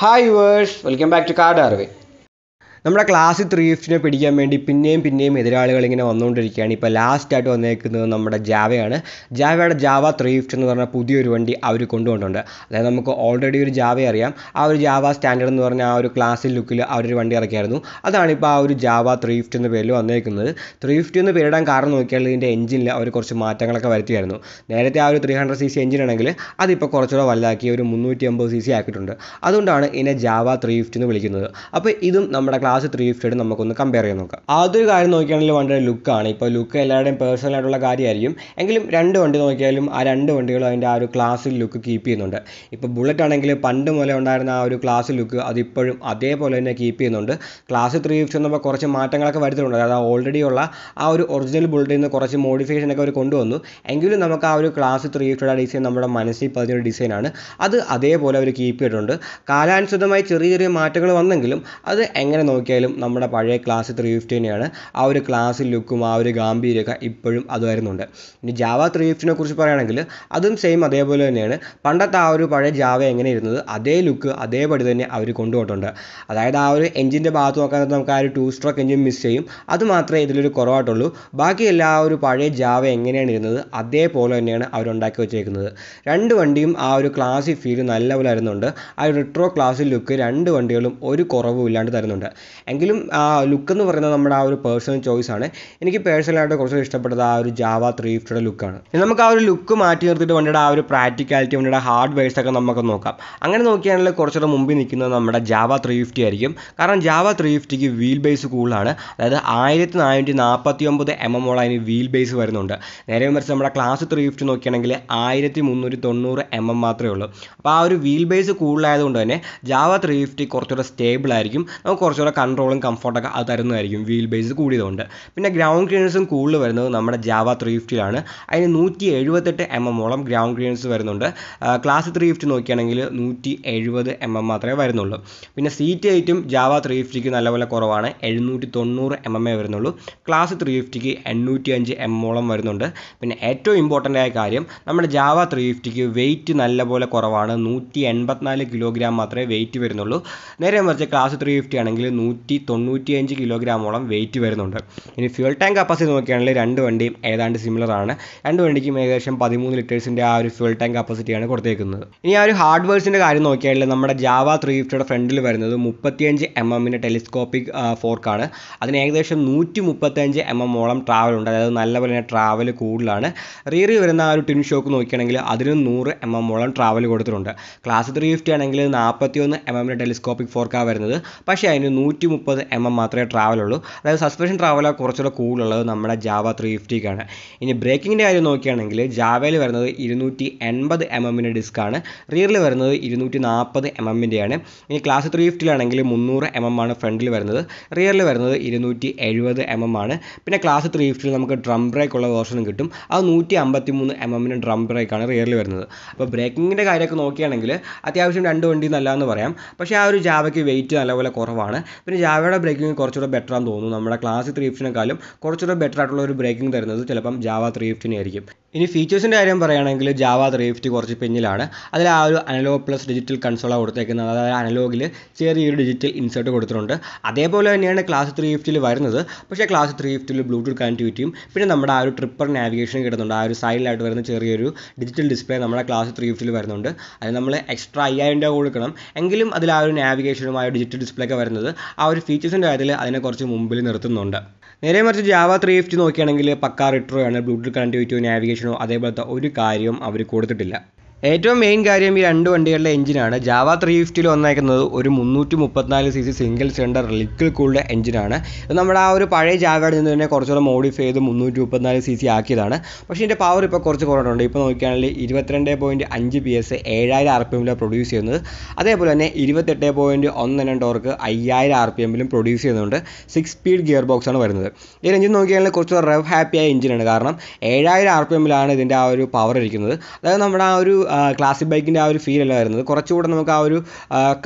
Hi viewers, welcome back to Card Arve. നമ്മുടെ ക്ലാസ്സിൽ three പിടിക്കാൻ വേണ്ടി പിന്നെയും പിന്നെയും എതിരാളികൾ ഇങ്ങനെ വന്നുകൊണ്ടിരിക്കുകയാണ് ഇപ്പോൾ ലാസ്റ്റായിട്ട് വന്നേക്കുന്നത് നമ്മുടെ ജാവയാണ് ജാവയുടെ ജാവ ത്രീ എന്ന് പറഞ്ഞ പുതിയൊരു വണ്ടി അവർ കൊണ്ടുവന്നിട്ടുണ്ട് അതായത് നമുക്ക് ഓൾറെഡി ഒരു ജാവ അറിയാം ആ ഒരു ജാവ സ്റ്റാൻഡേർഡ് എന്ന് പറഞ്ഞ ആ ഒരു ക്ലാസ്സിൽ ലുക്കിൽ അവരൊരു വണ്ടി ഇറക്കിയായിരുന്നു അതാണ് ഇപ്പോൾ ആ ഒരു ജാവ ത്രീ ഫിഫ്റ്റ് എന്ന പേരിൽ വന്നേക്കുന്നത് ത്രീ ഫിഫ്റ്റി എന്ന് പേരിടാൻ കാരണം നോക്കിയാൽ ഇതിൻ്റെ എഞ്ചിനിൽ അവർ കുറച്ച് മാറ്റങ്ങളൊക്കെ വരുത്തിയായിരുന്നു നേരത്തെ ആ ഒരു ത്രീ ഹൺഡ്രഡ് സി സി എഞ്ചിനാണെങ്കിൽ അതിപ്പോൾ കുറച്ചുകൂടെ വലുതാക്കി ഒരു മുന്നൂറ്റി അമ്പത് സി സി ആക്കിയിട്ടുണ്ട് അതുകൊണ്ടാണ് ഇതിനെ ജാവ ത്രീ എന്ന് വിളിക്കുന്നത് അപ്പോൾ ഇതും നമ്മുടെ ക്ലാസ് ത്രീ ഫിഫ്റ്റിയുടെ നമുക്കൊന്ന് കമ്പയർ ചെയ്ത് നോക്കാം ആദ്യ കാര്യം നോക്കിയാണെങ്കിൽ വണ്ടിയുടെ ലുക്കാണ് ഇപ്പോൾ ലുക്ക് എല്ലാവരുടെയും പേഴ്സണൽ ആയിട്ടുള്ള കാര്യമായിരിക്കും എങ്കിലും രണ്ട് വണ്ടി നോക്കിയാലും ആ രണ്ട് വണ്ടികളും അതിൻ്റെ ആ ഒരു ക്ലാസ് ലുക്ക് കീപ്പ് ചെയ്യുന്നുണ്ട് ഇപ്പോൾ ബുള്ളറ്റ് ആണെങ്കിൽ പണ്ട് മുതലേ ഉണ്ടായിരുന്ന ആ ഒരു ക്ലാസ് ലുക്ക് അതിപ്പോഴും അതേപോലെ തന്നെ കീപ്പ് ചെയ്യുന്നുണ്ട് ക്ലാസ് ത്രീ ഫിഫ്റ്റി എന്നപ്പോൾ കുറച്ച് മാറ്റങ്ങളൊക്കെ വരുത്തിയിട്ടുണ്ട് അതായത് ഓൾറെഡി ഉള്ള ആ ഒരു ഒറിജിനൽ ബുള്ളറ്റിൽ നിന്ന് കുറച്ച് മോഡിഫിക്കേഷനൊക്കെ അവർ കൊണ്ടുവന്നു എങ്കിലും നമുക്ക് ആ ഒരു ക്ലാസ് ത്രീ ഫിഫ്റ്റിയുടെ ഡിസൈൻ നമ്മുടെ മനസ്സിൽ പതിഞ്ഞൊരു ഡിസൈനാണ് അത് അതേപോലെ അവർ കീപ്പ് ചെയ്തിട്ടുണ്ട് കാലാനുസൃതമായി ചെറിയ ചെറിയ മാറ്റങ്ങൾ വന്നെങ്കിലും അത് എങ്ങനെ നോക്കി നോക്കിയാലും നമ്മുടെ പഴയ ക്ലാസ് ത്രീ ഫിഫ്റ്റി തന്നെയാണ് ആ ഒരു ക്ലാസ് ലുക്കും ആ ഒരു ഗാംഭീര്യമൊക്കെ ഇപ്പോഴും അത് വരുന്നുണ്ട് ഇനി ജാവ ത്രീ ഫിഫ്റ്റിനെ കുറിച്ച് പറയുകയാണെങ്കിൽ അതും സെയിം അതേപോലെ തന്നെയാണ് പണ്ടത്തെ ആ ഒരു പഴയ ജാവ എങ്ങനെ ഇരുന്നത് അതേ ലുക്ക് അതേപടി തന്നെ അവർ കൊണ്ടുപോയിട്ടുണ്ട് അതായത് ആ ഒരു എഞ്ചിൻ്റെ ഭാഗത്ത് നോക്കാൻ നമുക്ക് ആ ഒരു ടു സ്ട്രോക്ക് എഞ്ചിൻ മിസ് ചെയ്യും അത് മാത്രമേ ഇതിലൊരു കുറവായിട്ടുള്ളൂ ബാക്കി എല്ലാ ഒരു പഴയ ജാവ എങ്ങനെയാണ് ഇരുന്നത് അതേപോലെ തന്നെയാണ് അവരുണ്ടാക്കി വെച്ചേക്കുന്നത് രണ്ട് വണ്ടിയും ആ ഒരു ക്ലാസ്സിക് ഫീൽ നല്ലപോലെ വരുന്നുണ്ട് ആ ഒരു റെട്രോ ക്ലാസ്സിൽ ലുക്ക് രണ്ട് വണ്ടികളും ഒരു കുറവും ഇല്ലാണ്ട് തരുന്നുണ്ട് എങ്കിലും ആ ലുക്ക് എന്ന് പറയുന്നത് നമ്മുടെ ആ ഒരു പേഴ്സണൽ ചോയ്സ് ആണ് എനിക്ക് പേഴ്സണലായിട്ട് കുറച്ച് ഇഷ്ടപ്പെട്ടത് ആ ഒരു ജാവ ത്രീ ഫിഫ്റ്റിയുടെ ലുക്കാണ് നമുക്ക് ആ ഒരു ലുക്ക് മാറ്റി നിർത്തിയിട്ട് വണ്ടിയുടെ ആ ഒരു പ്രാക്ടിക്കാലിറ്റി വണ്ടിയുടെ ഹാർഡ് ഒക്കെ നമുക്ക് നോക്കാം അങ്ങനെ നോക്കിയാണെങ്കിൽ കുറച്ചുകൂടെ മുമ്പിൽ നിൽക്കുന്നത് നമ്മുടെ ജാവ ത്രീ ആയിരിക്കും കാരണം ജാവ ത്രീ ഫിഫ്റ്റിക്ക് വീൽ ബേസ് കൂടുതലാണ് അതായത് ആയിരത്തി നാനൂറ്റി നാൽപ്പത്തി ഒമ്പത് എം എം ഓളം അതിന് വീൽ ബേസ് വരുന്നുണ്ട് നേരെ മറിച്ച് നമ്മുടെ ക്ലാസ് ത്രീ നോക്കിയാണെങ്കിൽ ആയിരത്തി മുന്നൂറ്റി തൊണ്ണൂറ് എം എം മാത്രമേ ഉള്ളൂ അപ്പോൾ ആ ഒരു വീൽ ബേസ് കൂടുതലായതുകൊണ്ട് തന്നെ ജാവ ത്രീ ഫിഫ്റ്റി കുറച്ചുകൂടെ സ്റ്റേബിൾ ആയിരിക്കും നമുക്ക് കുറച്ചുകൂടെ കൺട്രോളും കംഫർട്ടൊക്കെ അത് തരുന്നതായിരിക്കും വീൽ ബേസ് കൂടിയതുകൊണ്ട് പിന്നെ ഗ്രൗണ്ട് ക്ലിയറൻസും കൂടുതൽ വരുന്നത് നമ്മുടെ ജാവ ത്രീ ഫിഫ്റ്റിയിലാണ് അതിന് നൂറ്റി എഴുപത്തെട്ട് എം എം ഓളം ഗ്രൗണ്ട് ക്ലിയറൻസ് വരുന്നുണ്ട് ക്ലാസ് ത്രീ ഫിഫ്റ്റി നോക്കുകയാണെങ്കിൽ നൂറ്റി എഴുപത് എം എം മാത്രമേ വരുന്നുള്ളൂ പിന്നെ സീറ്റ് എയ്റ്റും ജാവ ത്രീ ഫിഫ്റ്റിക്ക് നല്ലപോലെ കുറവാണ് എഴുന്നൂറ്റി തൊണ്ണൂറ് എം എം എ വരുന്നുള്ളൂ ക്ലാസ് ത്രീ ഫിഫ്റ്റിക്ക് എണ്ണൂറ്റി അഞ്ച് എം ഓളം വരുന്നുണ്ട് പിന്നെ ഏറ്റവും ഇമ്പോർട്ടൻ്റ് ആയ കാര്യം നമ്മുടെ ജാവ ത്രീ ഫിഫ്റ്റിക്ക് വെയിറ്റ് നല്ലപോലെ കുറവാണ് നൂറ്റി എൺപത്തിനാല് കിലോഗ്രാം മാത്രമേ വെയിറ്റ് വരുന്നുള്ളൂ നേരെ മറിച്ച് ക്ലാസ് ത്രീ ഫിഫ്റ്റി ആണെങ്കിൽ നൂറ്റി നൂറ്റി തൊണ്ണൂറ്റി അഞ്ച് കിലോഗ്രാമോളം വെയിറ്റ് വരുന്നുണ്ട് ഇനി ഫ്യൂൽ ടാങ്ക് കപ്പാസിറ്റി നോക്കുകയാണെങ്കിൽ രണ്ട് വണ്ടിയും ഏതാണ്ട് സിമിലർ ആണ് രണ്ട് വണ്ടിക്കും ഏകദേശം പതിമൂന്ന് ലിറ്റേഴ്സിൻ്റെ ആ ഒരു ഫ്യൂൽ ടാങ്ക് കപ്പാസിറ്റിയാണ് കൊടുത്തേക്കുന്നത് ഇനി ആ ഒരു ഹാർഡ്വെയർസിൻ്റെ കാര്യം നോക്കിയാണെങ്കിൽ നമ്മുടെ ജാവ ത്രീ ഫിഫ്റ്റിയുടെ ഫ്രണ്ടിൽ വരുന്നത് മുപ്പത്തിയഞ്ച് എം എമ്മിൻ്റെ ടെലിസ്കോപ്പിക് ഫോർക്കാണ് അതിന് ഏകദേശം നൂറ്റി മുപ്പത്തഞ്ച് എം എം ഓളം ട്രാവൽ ഉണ്ട് അതായത് നല്ലപോലെ തന്നെ ട്രാവൽ കൂടുതലാണ് റീറി വരുന്ന ആ ഒരു ടിൻ ഷോക്ക് നോക്കുകയാണെങ്കിൽ അതിനും നൂറ് എം എം ഓളം ട്രാവൽ കൊടുത്തിട്ടുണ്ട് ക്ലാസ് ത്രീ ഫിഫ്റ്റി ആണെങ്കിൽ നാൽപ്പത്തിയൊന്ന് എം എമ്മിൻ്റെ ടെലിസ്കോപ്പിക് ഫോർക്കാണ് വരുന്നത് പക്ഷേ അതിന് നൂറ്റി നൂറ്റി മുപ്പത് എം എം മാത്രമേ ഉള്ളൂ അതായത് സസ്പെൻഷൻ ട്രാവല കുറച്ചുകൂടെ കൂടുതലുള്ളത് നമ്മുടെ ജാവ ത്രീ ഫിഫ്റ്റിക്കാണ് ഇനി ബ്രേക്കിങ്ങിൻ്റെ കാര്യം നോക്കുകയാണെങ്കിൽ ജാവയിൽ വരുന്നത് ഇരുന്നൂറ്റി എൺപത് എം എമ്മിൻ്റെ ഡിസ്ക്കാണ് റിയറിൽ വരുന്നത് ഇരുന്നൂറ്റി നാൽപ്പത് എം എമ്മിൻ്റെയാണ് ഇനി ക്ലാസ് ത്രീ ഫിഫ്റ്റിയിലാണെങ്കിൽ മുന്നൂറ് എം എം ആണ് ഫ്രണ്ടിൽ വരുന്നത് റിയറിൽ വരുന്നത് ഇരുന്നൂറ്റി എഴുപത് എം എം ആണ് പിന്നെ ക്ലാസ് ത്രീ ഫിഫ്റ്റിയിൽ നമുക്ക് ഡ്രം ബ്രേക്ക് ഉള്ള വേർഷനും കിട്ടും അത് നൂറ്റി അമ്പത്തി മൂന്ന് എം എമ്മിൻ്റെ ഡ്രം ബ്രേക്കാണ് റിയറിൽ വരുന്നത് അപ്പോൾ ബ്രേക്കിങ്ങിൻ്റെ കാര്യമൊക്കെ നോക്കുകയാണെങ്കിൽ അത്യാവശ്യം രണ്ട് വണ്ടി നല്ലതെന്ന് പറയാം പക്ഷേ ആ ഒരു ജാവയ്ക്ക് വെയിറ്റ് നല്ലപോലെ കുറവാണ് പിന്നെ ജാവയുടെ ബ്രേക്കിംഗ് കുറച്ചുകൂടെ ബെറ്റർ ആണെന്ന് തോന്നുന്നു നമ്മുടെ ക്ലാസ് ത്രീ ഫിഫ്റ്റിനെക്കാളും കുറച്ചുകൂടെ ബെറ്റർ ആയിട്ടുള്ള ഒരു ബ്രേക്കിംഗ് തരുന്നത് ചിലപ്പം ജാവ ത്രീ എഫ്റ്റിനെ ആയിരിക്കും ഇനി ഫീച്ചേഴ്സിൻ്റെ കാര്യം പറയുകയാണെങ്കിൽ ജാവ ത്രീ ഫിഫ്റ്റി കുറച്ച് പിന്നിലാണ് അതിൽ ആ ഒരു അനലോഗ് പ്ലസ് ഡിജിറ്റൽ കൺസോളാണ് കൊടുത്തേക്കുന്നത് അതായത് അനലോഗിൽ ചെറിയൊരു ഡിജിറ്റൽ ഇൻസേർട്ട് കൊടുത്തിട്ടുണ്ട് അതേപോലെ തന്നെയാണ് ക്ലാസ് ത്രീ ഫിഫ്റ്റിയിൽ വരുന്നത് പക്ഷേ ക്ലാസ് ത്രീ ഫിഫ്റ്റിയിൽ ബ്ലൂടൂത്ത് കണക്ടിവിറ്റിയും പിന്നെ നമ്മുടെ ആ ഒരു ട്രിപ്പർ നാവിഗേഷൻ കിട്ടുന്നുണ്ട് ആ ഒരു സൈഡിലായിട്ട് വരുന്ന ചെറിയൊരു ഡിജിറ്റൽ ഡിസ്പ്ലേ നമ്മുടെ ക്ലാസ് ത്രീ ഫിഫ്റ്റിയിൽ വരുന്നുണ്ട് അത് നമ്മൾ എക്സ്ട്രാ അയ്യായിരം രൂപ കൊടുക്കണം എങ്കിലും അതിൽ ആ ഒരു നാവിഗേഷനുമായ ഡിജിറ്റൽ ഡിസ്പ്ലേ ഒക്കെ വരുന്നത് ആ ഒരു ഫീച്ചേഴ്സിൻ്റെ കാര്യത്തിൽ അതിനെ കുറച്ച് മുമ്പിൽ നിർത്തുന്നുണ്ട് നേരെ മറിച്ച് ജാവ ത്രീ എഫ് നോക്കുകയാണെങ്കിൽ പക്കാ റിട്രോയാണ് ബ്ലൂടൂത്ത് കണക്ടിവിറ്റിയോ നാവിഗേഷനോ അതേപോലത്തെ ഒരു കാര്യവും അവർ കൊടുത്തിട്ടില്ല ഏറ്റവും മെയിൻ കാര്യം ഈ രണ്ട് വണ്ടികളുടെ എഞ്ചിനാണ് ജാവ ത്രീ ഫിഫ്റ്റിയിൽ വന്നേക്കുന്നത് ഒരു മുന്നൂറ്റി മുപ്പത്തിനാല് C C single cylinder liquid cooled എഞ്ചിനാണ് ഇത് നമ്മുടെ ആ ഒരു പഴയ ജാവയുടെ നിന്ന് തന്നെ കുറച്ചുകൂടെ മോഡിഫൈ ചെയ്ത് മുന്നൂറ്റി മുപ്പത്തിനാല് സി സി ആക്കിയതാണ് പക്ഷേ ഇതിൻ്റെ പവർ ഇപ്പോൾ കുറച്ച് കുറവുണ്ട് ഇപ്പോൾ നോക്കുകയാണെങ്കിൽ ഇരുപത്തിരണ്ട് പോയിൻറ്റ് അഞ്ച് പി എസ് ഏഴായിരം ആർ പി എമ്മിലാണ് പ്രൊഡ്യൂസ് ചെയ്യുന്നത് അതേപോലെ തന്നെ ഇരുപത്തെട്ട് പോയിൻറ്റ് ഒന്നെണ്ണം ടോർക്ക് അയ്യായിരം ആർ പി എമ്മിലും പ്രൊഡ്യൂസ് ചെയ്യുന്നുണ്ട് സിക്സ് സ്പീഡ് ഗിയർ ബോക്സ് ആണ് വരുന്നത് ഈ എഞ്ചിൻ നോക്കിയാണെങ്കിൽ കുറച്ച് റവ് ഹാപ്പിയായ എഞ്ചിനാണ് കാരണം ഏഴായിരം ആർ പി എമ്മിലാണ് ഇതിൻ്റെ ആ ഒരു പവർ ഇരിക്കുന്നത് അതായത് നമ്മുടെ ആ ഒരു ക്ലാസിക് ബൈക്കിൻ്റെ ആ ഒരു ഫീൽ അല്ല വരുന്നത് കുറച്ചുകൂടെ നമുക്ക് ആ ഒരു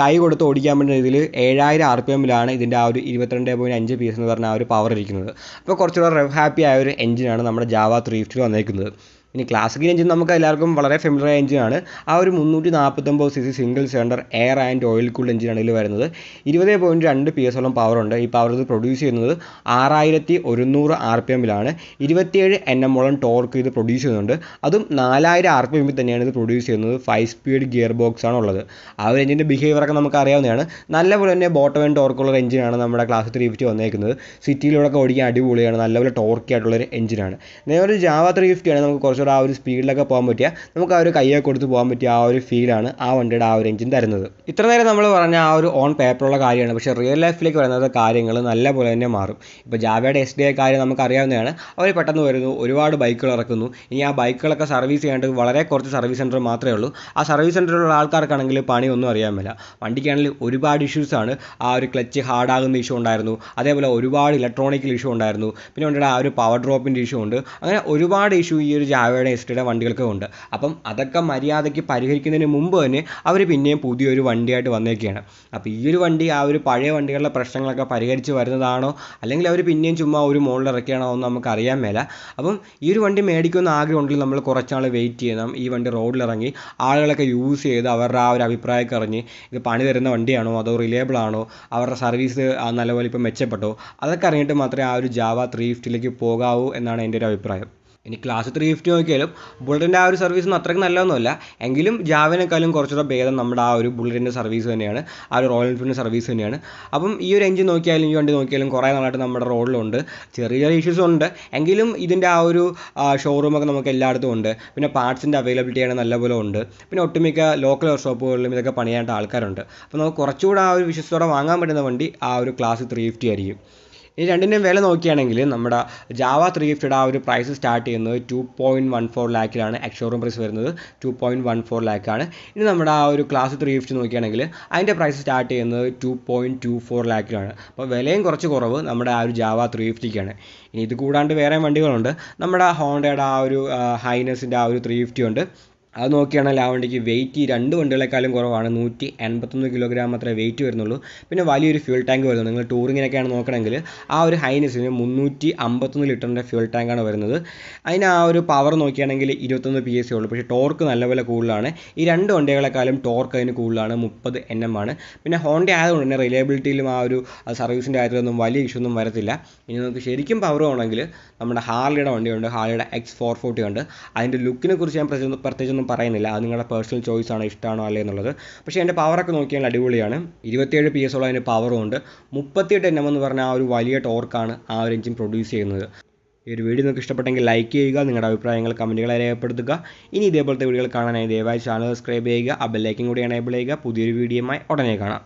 കൈ കൊടുത്ത് ഓടിക്കാൻ പറ്റുന്ന രീതിയിൽ ഏഴായിരം ആർ പി എമ്മിലാണ് ഇതിൻ്റെ ആ ഒരു ഇരുപത്തിരണ്ട് പോയിൻറ്റ് അഞ്ച് പി എസ് എന്ന് പറഞ്ഞ ആ ഒരു പവർ ഇരിക്കുന്നത് അപ്പോൾ കുറച്ചുകൂടെ ഹാപ്പി ആയ ഒരു എഞ്ചിനാണ് നമ്മുടെ ജാവ ത്രീ ഫിഫ്റ്റിൽ വന്നേക്കുന്നത് ഇനി ക്ലാസിക് എഞ്ചിൻ നമുക്ക് എല്ലാവർക്കും വളരെ ഫെമിലിയർ എഞ്ചിനാണ് ആ ഒരു മുന്നൂറ്റി നാൽപ്പത്തൊമ്പത് C C single cylinder air and oil cooled എഞ്ചിനാണ് ഇതിൽ വരുന്നത് ഇരുപത് പോയിൻറ്റ് രണ്ട് പി എസോളം പവറുണ്ട് ഈ പവർ ഇത് പ്രൊഡ്യൂസ് ചെയ്യുന്നത് ആറായിരത്തി ഒരുന്നൂറ് ആർ പി എമ്മിലാണ് ഇരുപത്തിയേഴ് എൻ എം ഓളം ടോർക്ക് ഇത് പ്രൊഡ്യൂസ് ചെയ്യുന്നുണ്ട് അതും നാലായിരം ആർ പി എമ്മിൽ തന്നെയാണ് ഇത് പ്രൊഡ്യൂസ് ചെയ്യുന്നത് ഫൈവ് സ്പീഡ് ഗിയർ ബോക്സ് ആണ് ഉള്ളത് ആ ഒരു എഞ്ചിൻ്റെ ബിഹേവിയറൊക്കെ നമുക്ക് അറിയാവുന്നതാണ് നല്ലപോലെ തന്നെ ബോട്ടം ആൻഡ് ടോർക്കുള്ള എഞ്ചിനാണ് നമ്മുടെ ക്ലാസ് ത്രീ ഫിഫ്റ്റി വന്നേക്കുന്നത് സിറ്റിയിലൂടെയൊക്കെ ഓടിക്കാൻ അടിപൊളിയാണ് നല്ലപോലെ ടോർക്കി ആയിട്ടുള്ള ഒരു എഞ്ചിനാണ് നേരെ ജാവ ത്രീ ഫിഫ്റ്റി ആണ് നമുക്ക് കുറച്ച് കിലോമീറ്റർ ആ ഒരു സ്പീഡിലൊക്കെ പോകാൻ പറ്റിയ നമുക്ക് ആ ഒരു കൈയൊക്കെ കൊടുത്ത് പോകാൻ പറ്റിയ ആ ഒരു ഫീലാണ് ആ വണ്ടിയുടെ ആ ഒരു എഞ്ചിൻ തരുന്നത് ഇത്ര നേരം നമ്മൾ പറഞ്ഞ ആ ഒരു ഓൺ പേപ്പറുള്ള കാര്യമാണ് പക്ഷേ റിയൽ ലൈഫിലേക്ക് വരുന്നത് കാര്യങ്ങൾ നല്ല പോലെ തന്നെ മാറും ഇപ്പോൾ ജാവയുടെ എസ് ഡി ഐ കാര്യം അറിയാവുന്നതാണ് അവർ പെട്ടെന്ന് വരുന്നു ഒരുപാട് ബൈക്കുകൾ ഇറക്കുന്നു ഇനി ആ ബൈക്കുകളൊക്കെ സർവീസ് ചെയ്യേണ്ടത് വളരെ കുറച്ച് സർവീസ് സെൻറ്റർ മാത്രമേ ഉള്ളൂ ആ സർവീസ് സെൻറ്ററിലുള്ള ആൾക്കാർക്കാണെങ്കിൽ പണിയൊന്നും അറിയാൻ പറ്റില്ല വണ്ടിക്കാണെങ്കിൽ ഒരുപാട് ഇഷ്യൂസാണ് ആ ഒരു ക്ലച്ച് ഹാർഡാകുന്ന ഇഷ്യൂ ഉണ്ടായിരുന്നു അതേപോലെ ഒരുപാട് ഇലക്ട്രോണിക്കൽ ഇഷ്യൂ ഉണ്ടായിരുന്നു പിന്നെ വണ്ടിയുടെ ആ ഒരു പവർ ഡ്രോപ്പിൻ്റെ ഇഷ്യൂ ഉണ്ട് അങ്ങനെ ഒരുപാട് ഇഷ്യൂ ഈ ഒരു ജാവ ഇന്നോവയുടെ എസ് ടിയുടെ വണ്ടികൾക്കും ഉണ്ട് അപ്പം അതൊക്കെ മര്യാദയ്ക്ക് പരിഹരിക്കുന്നതിന് മുമ്പ് തന്നെ അവർ പിന്നെയും പുതിയൊരു വണ്ടിയായിട്ട് വന്നേക്കുകയാണ് അപ്പോൾ ഈ ഒരു വണ്ടി ആ ഒരു പഴയ വണ്ടികളുടെ പ്രശ്നങ്ങളൊക്കെ പരിഹരിച്ച് വരുന്നതാണോ അല്ലെങ്കിൽ അവർ പിന്നെയും ചുമ്മാ ഒരു മോളിൽ ഇറക്കുകയാണോ എന്ന് നമുക്ക് അറിയാൻ മേല അപ്പം ഈ ഒരു വണ്ടി മേടിക്കുമെന്ന് ആഗ്രഹം ഉണ്ടെങ്കിൽ നമ്മൾ കുറച്ചാൾ വെയിറ്റ് ചെയ്യണം ഈ വണ്ടി റോഡിലിറങ്ങി ആളുകളൊക്കെ യൂസ് ചെയ്ത് അവരുടെ ആ ഒരു അഭിപ്രായമൊക്കെ അറിഞ്ഞ് ഇത് പണി തരുന്ന വണ്ടിയാണോ അതോ റിലയബിൾ ആണോ അവരുടെ സർവീസ് നല്ലപോലെ ഇപ്പം മെച്ചപ്പെട്ടോ അതൊക്കെ അറിഞ്ഞിട്ട് മാത്രമേ ആ ഒരു ജാവ ത്രീ ഫിഫ്റ്റിലേക്ക് പോകാവൂ എന്നാണ് എൻ്റെ ഒരു അഭിപ്രായം ഇനി ക്ലാസ് ത്രീ ഫിഫ്റ്റി നോക്കിയാലും ബുള്ളറ്റിൻ്റെ ആ ഒരു സർവീസ് ഒന്നും അത്രയ്ക്ക് നല്ലതൊന്നുമല്ല എങ്കിലും ജാവിനേക്കാളും കുറച്ചുകൂടെ ഭേദം നമ്മുടെ ആ ഒരു ബുള്ളറ്റിൻ്റെ സർവീസ് തന്നെയാണ് ആ ഒരു റോയൽ എൻഫീൽഡിൻ്റെ സർവീസ് തന്നെയാണ് അപ്പം ഈ ഒരു എഞ്ചിൻ നോക്കിയാലും ഈ വണ്ടി നോക്കിയാലും കുറേ നാളായിട്ട് നമ്മുടെ റോഡിലുണ്ട് ചെറിയ ചെറിയ ഇഷ്യൂസ് ഉണ്ട് എങ്കിലും ഇതിൻ്റെ ആ ഒരു ഷോറൂമൊക്കെ നമുക്ക് എല്ലായിടത്തും ഉണ്ട് പിന്നെ പാർട്സിൻ്റെ അവൈലബിലിറ്റി ആണ് നല്ലപോലെ ഉണ്ട് പിന്നെ ഒട്ടുമിക്ക ലോക്കൽ ഷോപ്പുകളിലും ഇതൊക്കെ പണിയാനായിട്ട് ആൾക്കാരുണ്ട് അപ്പോൾ നമുക്ക് കുറച്ചുകൂടെ ആ ഒരു വിശ്വസത്തോടെ വാങ്ങാൻ പറ്റുന്ന വണ്ടി ആ ഒരു ക്ലാസ് ത്രീ ഫിഫ്റ്റി ആയിരിക്കും ഇനി രണ്ടിൻ്റെയും വില നോക്കുകയാണെങ്കിൽ നമ്മുടെ ജാവ ത്രീ ഫിഫ്റ്റിയുടെ ആ ഒരു പ്രൈസ് സ്റ്റാർട്ട് ചെയ്യുന്നത് ടു പോയിൻറ്റ് വൺ ഫോർ ലാക്കിലാണ് എക്സ് പ്രൈസ് വരുന്നത് ടു പോയിൻറ്റ് വൺ ഫോർ ലാക്കാണ് ഇനി നമ്മുടെ ആ ഒരു ക്ലാസ് ത്രീ ഫിഫ്റ്റി നോക്കുകയാണെങ്കിൽ അതിൻ്റെ പ്രൈസ് സ്റ്റാർട്ട് ചെയ്യുന്നത് ടു പോയിൻറ്റ് ടു ഫോർ ലാക്കിലാണ് അപ്പോൾ വിലയും കുറച്ച് കുറവ് നമ്മുടെ ആ ഒരു ജാവ ത്രീ ഫിഫ്റ്റിക്കാണ് ഇനി ഇത് കൂടാണ്ട് വേറെയും വണ്ടികളുണ്ട് നമ്മുടെ ഹോണ്ടയുടെ ആ ഒരു ഹൈനസിൻ്റെ ആ ഒരു ത്രീ ഫിഫ്റ്റി ഉണ്ട് അത് നോക്കിയാണെങ്കിൽ ആ weight വെയിറ്റ് രണ്ട് വണ്ടികളെക്കാളും കുറവാണ് നൂറ്റി എൺപത്തൊന്ന് കിലോഗ്രാം മാത്രമേ വെയിറ്റ് വരുന്നുള്ളൂ പിന്നെ വലിയൊരു fuel ടാങ്ക് വരുന്നു നിങ്ങൾ ടൂറിങ്ങിനൊക്കെയാണ് നോക്കണമെങ്കിൽ ആ ഒരു ഹൈനസിന് മുന്നൂറ്റി അമ്പത്തൊന്ന് ലിറ്ററിൻ്റെ tank ടാങ്കാണ് വരുന്നത് അതിന് ആ ഒരു പവർ നോക്കിയാണെങ്കിൽ ഇരുപത്തൊന്ന് പി എസ് ഉള്ളൂ പക്ഷേ ടോർക്ക് നല്ലപോലെ കൂടുതലാണ് ഈ രണ്ട് വണ്ടികളെക്കാളും ടോർക്ക് അതിന് കൂടുതലാണ് മുപ്പത് എൻ എം ആണ് പിന്നെ ഹോണ്ട ആയതുകൊണ്ട് തന്നെ റിലയബിലിറ്റിയിലും ആ ഒരു സർവീസിൻ്റെ കാര്യത്തിലൊന്നും വലിയ ഇഷ്യൂ ഒന്നും വരത്തില്ല ഇനി നമുക്ക് ശരിക്കും പവർ വേണമെങ്കിൽ നമ്മുടെ ഹാർലിയുടെ വണ്ടിയുണ്ട് ഹാർലിയുടെ എക്സ് ഫോർ ഫോർട്ടി ഉണ്ട് അതിൻ്റെ ലുക്കിനെ കുറിച്ച് ഞാൻ പ്രത്യേകിച്ചൊന്നും ഒന്നും പറയുന്നില്ല അത് നിങ്ങളുടെ പേഴ്സണൽ ചോയ്സ് ആണ് ഇഷ്ടമാണോ അല്ലേ എന്നുള്ളത് പക്ഷേ എൻ്റെ പവറൊക്കെ നോക്കിയാൽ അടിപൊളിയാണ് ഇരുപത്തിയേഴ് പി എസ് ഉള്ള അതിന് പവറും ഉണ്ട് മുപ്പത്തിയെട്ട് എൻ എം എന്ന് പറഞ്ഞാൽ ആ ഒരു വലിയ ടോർക്കാണ് ആ ഒരു എഞ്ചിൻ പ്രൊഡ്യൂസ് ചെയ്യുന്നത് ഈ ഒരു വീഡിയോ നിങ്ങൾക്ക് ഇഷ്ടപ്പെട്ടെങ്കിൽ ലൈക്ക് ചെയ്യുക നിങ്ങളുടെ അഭിപ്രായങ്ങൾ കമൻറ്റുകളെ രേഖപ്പെടുത്തുക ഇനി ഇതേപോലത്തെ വീഡിയോകൾ കാണാനായി ദയവായി ചാനൽ സബ്സ്ക്രൈബ് ചെയ്യുക ആ ബെല്ലൈക്കും കൂടി എനേബിൾ ചെയ്യുക പുതിയൊരു വീഡിയോയുമായി ഉടനെ കാണാം